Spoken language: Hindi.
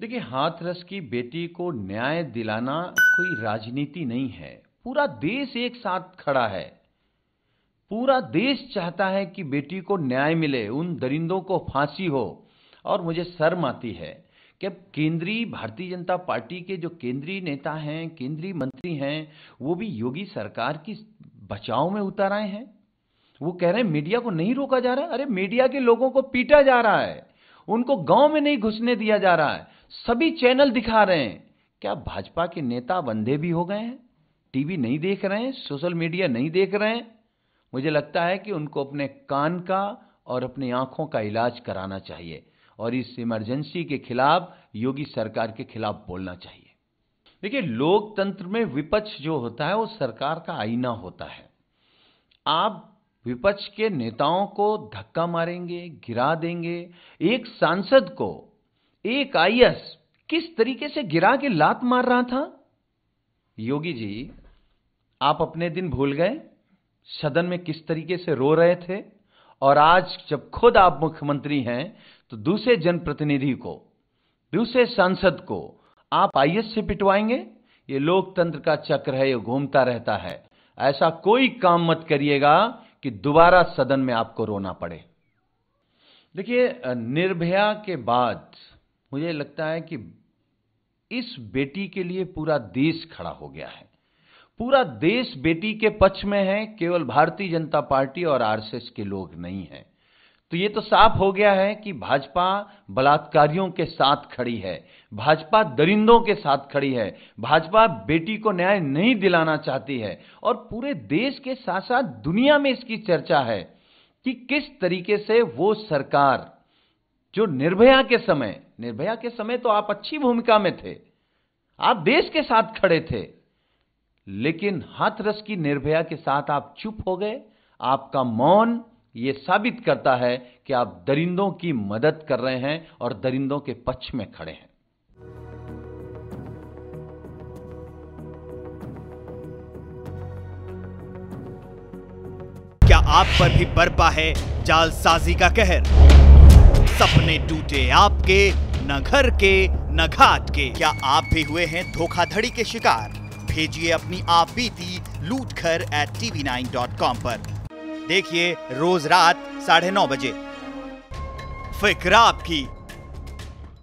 देखिए हाथरस की बेटी को न्याय दिलाना कोई राजनीति नहीं है पूरा देश एक साथ खड़ा है पूरा देश चाहता है कि बेटी को न्याय मिले उन दरिंदों को फांसी हो और मुझे शर्म आती है कि अब केंद्रीय भारतीय जनता पार्टी के जो केंद्रीय नेता हैं केंद्रीय मंत्री हैं वो भी योगी सरकार की बचाव में उतर आए हैं वो कह रहे हैं मीडिया को नहीं रोका जा रहा अरे मीडिया के लोगों को पीटा जा रहा है उनको गांव में नहीं घुसने दिया जा रहा है सभी चैनल दिखा रहे हैं क्या भाजपा के नेता बंधे भी हो गए हैं टीवी नहीं देख रहे हैं सोशल मीडिया नहीं देख रहे हैं मुझे लगता है कि उनको अपने कान का और अपनी आंखों का इलाज कराना चाहिए और इस इमरजेंसी के खिलाफ योगी सरकार के खिलाफ बोलना चाहिए देखिए लोकतंत्र में विपक्ष जो होता है वो सरकार का आईना होता है आप विपक्ष के नेताओं को धक्का मारेंगे गिरा देंगे एक सांसद को एक आईएस किस तरीके से गिरा के लात मार रहा था योगी जी आप अपने दिन भूल गए सदन में किस तरीके से रो रहे थे और आज जब खुद आप मुख्यमंत्री हैं तो दूसरे जनप्रतिनिधि को दूसरे सांसद को आप आईएस से पिटवाएंगे ये लोकतंत्र का चक्र है ये घूमता रहता है ऐसा कोई काम मत करिएगा कि दोबारा सदन में आपको रोना पड़े देखिए निर्भया के बाद मुझे लगता है कि इस बेटी के लिए पूरा देश खड़ा हो गया है पूरा देश बेटी के पक्ष में है केवल भारतीय जनता पार्टी और आरएसएस के लोग नहीं हैं तो ये तो साफ हो गया है कि भाजपा बलात्कारियों के साथ खड़ी है भाजपा दरिंदों के साथ खड़ी है भाजपा बेटी को न्याय नहीं दिलाना चाहती है और पूरे देश के साथ साथ दुनिया में इसकी चर्चा है कि किस तरीके से वो सरकार जो निर्भया के समय निर्भया के समय तो आप अच्छी भूमिका में थे आप देश के साथ खड़े थे लेकिन हाथरस की निर्भया के साथ आप चुप हो गए आपका मौन ये साबित करता है कि आप दरिंदों की मदद कर रहे हैं और दरिंदों के पक्ष में खड़े हैं क्या आप पर भी बरपा है जालसाजी का कहर सपने टूटे आपके न घर के न घाट के क्या आप भी हुए हैं धोखाधड़ी के शिकार भेजिए अपनी आप बीती लूट घर at TV nine dot com पर देखिए रोज रात साढ़े नौ बजे फिक्र आपकी